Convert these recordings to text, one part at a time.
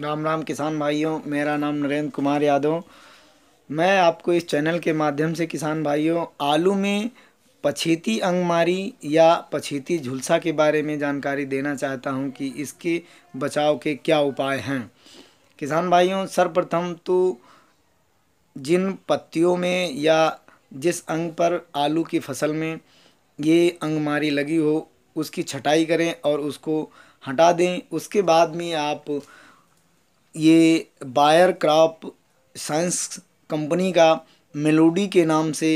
राम राम किसान भाइयों मेरा नाम नरेंद्र कुमार यादव मैं आपको इस चैनल के माध्यम से किसान भाइयों आलू में पछेती अंगमारी या पछेती झुलसा के बारे में जानकारी देना चाहता हूं कि इसके बचाव के क्या उपाय हैं किसान भाइयों सर्वप्रथम तो जिन पत्तियों में या जिस अंग पर आलू की फसल में ये अंगमारी लगी हो उसकी छटाई करें और उसको हटा दें उसके बाद में आप ये बायर क्रॉप साइंस कंपनी का मेलोडी के नाम से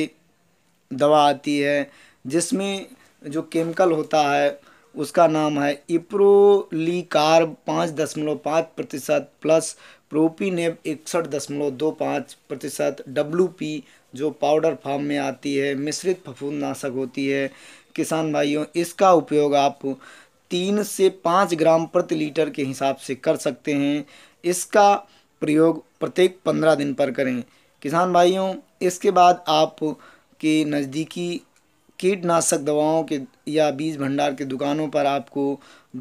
दवा आती है जिसमें जो केमिकल होता है उसका नाम है कार्ब पाँच दशमलव पाँच प्रतिशत प्लस प्रोपीनेब इकसठ दशमलव दो पाँच प्रतिशत डब्लू पी जो पाउडर फार्म में आती है मिश्रित फफूंदनाशक होती है किसान भाइयों इसका उपयोग आप तीन से पाँच ग्राम प्रति लीटर के हिसाब से कर सकते हैं इसका प्रयोग प्रत्येक पंद्रह दिन पर करें किसान भाइयों इसके बाद आप के नज़दीकी कीटनाशक दवाओं के या बीज भंडार के दुकानों पर आपको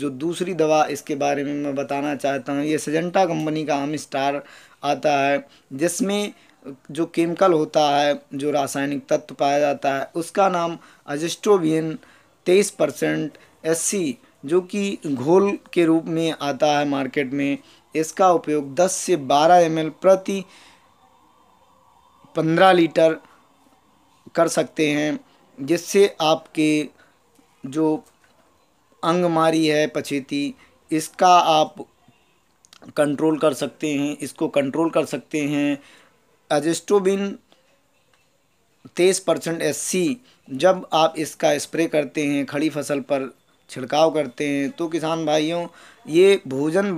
जो दूसरी दवा इसके बारे में मैं बताना चाहता हूँ ये सजेंटा कंपनी का आम स्टार आता है जिसमें जो केमिकल होता है जो रासायनिक तत्व पाया जाता है उसका नाम अजिस्टोबियन तेईस परसेंट एस सी जो कि घोल के रूप में आता है मार्केट में इसका उपयोग 10 से 12 एम प्रति 15 लीटर कर सकते हैं जिससे आपके जो अंगमारी है पछेती इसका आप कंट्रोल कर सकते हैं इसको कंट्रोल कर सकते हैं एजिस्टोबिन तेईस परसेंट एस जब आप इसका स्प्रे करते हैं खड़ी फसल पर छिड़काव करते हैं तो किसान भाइयों ये भोजन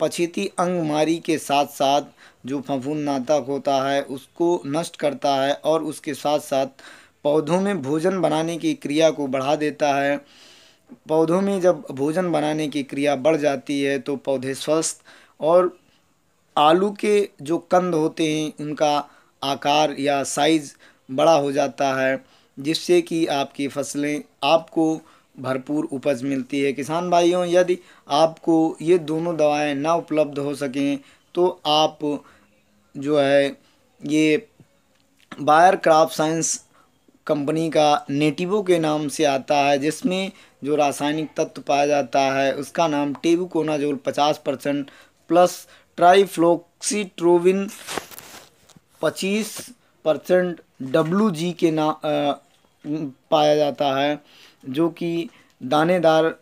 पछेती अंगमारी के साथ साथ जो नाता होता है उसको नष्ट करता है और उसके साथ साथ पौधों में भोजन बनाने की क्रिया को बढ़ा देता है पौधों में जब भोजन बनाने की क्रिया बढ़ जाती है तो पौधे स्वस्थ और आलू के जो कंद होते हैं उनका आकार या साइज़ बड़ा हो जाता है जिससे कि आपकी फसलें आपको भरपूर उपज मिलती है किसान भाइयों यदि आपको ये दोनों दवाएं ना उपलब्ध हो सकें तो आप जो है ये बायर क्राप साइंस कंपनी का नेटिवो के नाम से आता है जिसमें जो रासायनिक तत्व पाया जाता है उसका नाम टेबुकोनाजोल पचास परसेंट प्लस ट्राइफ्लोक्सीट्रोविन पच्चीस परसेंट डब्लू जी के नाम पाया जाता है जो कि दानेदार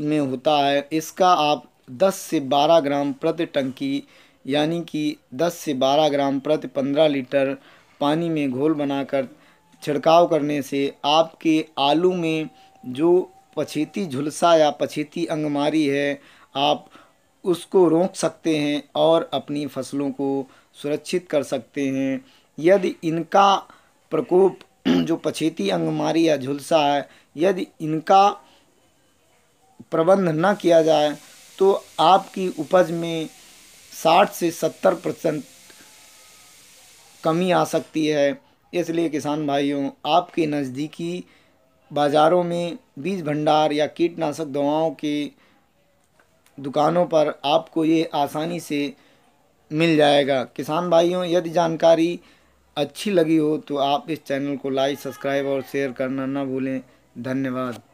में होता है इसका आप 10 से 12 ग्राम प्रति टंकी यानी कि 10 से 12 ग्राम प्रति 15 लीटर पानी में घोल बनाकर छिड़काव करने से आपके आलू में जो पछेती झुलसा या पछेती अंगमारी है आप उसको रोक सकते हैं और अपनी फसलों को सुरक्षित कर सकते हैं यदि इनका प्रकोप जो पछेती अंगमारी या झुलसा है यदि इनका प्रबंध न किया जाए तो आपकी उपज में 60 से 70 परसेंट कमी आ सकती है इसलिए किसान भाइयों आपके नज़दीकी बाज़ारों में बीज भंडार या कीटनाशक दवाओं के दुकानों पर आपको ये आसानी से मिल जाएगा किसान भाइयों यदि जानकारी अच्छी लगी हो तो आप इस चैनल को लाइक सब्सक्राइब और शेयर करना ना भूलें धन्यवाद